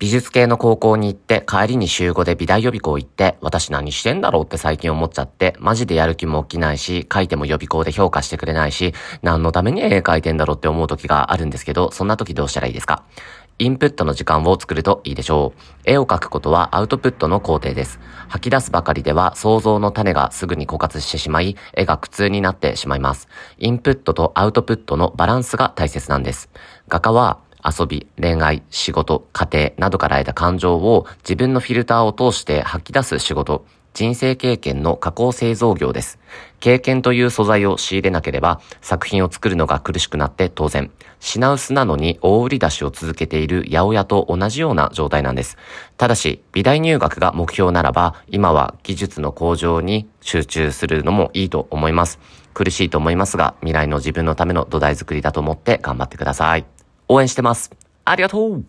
美術系の高校に行って帰りに週5で美大予備校行って私何してんだろうって最近思っちゃってマジでやる気も起きないし書いても予備校で評価してくれないし何のために絵描いてんだろうって思う時があるんですけどそんな時どうしたらいいですかインプットの時間を作るといいでしょう。絵を描くことはアウトプットの工程です。吐き出すばかりでは想像の種がすぐに枯渇してしまい、絵が苦痛になってしまいます。インプットとアウトプットのバランスが大切なんです。画家は遊び、恋愛、仕事、家庭などから得た感情を自分のフィルターを通して吐き出す仕事、人生経験の加工製造業です。経験という素材を仕入れなければ作品を作るのが苦しくなって当然。品薄なのに大売り出しを続けている八百屋と同じような状態なんです。ただし、美大入学が目標ならば今は技術の向上に集中するのもいいと思います。苦しいと思いますが未来の自分のための土台作りだと思って頑張ってください。応援してます。ありがとう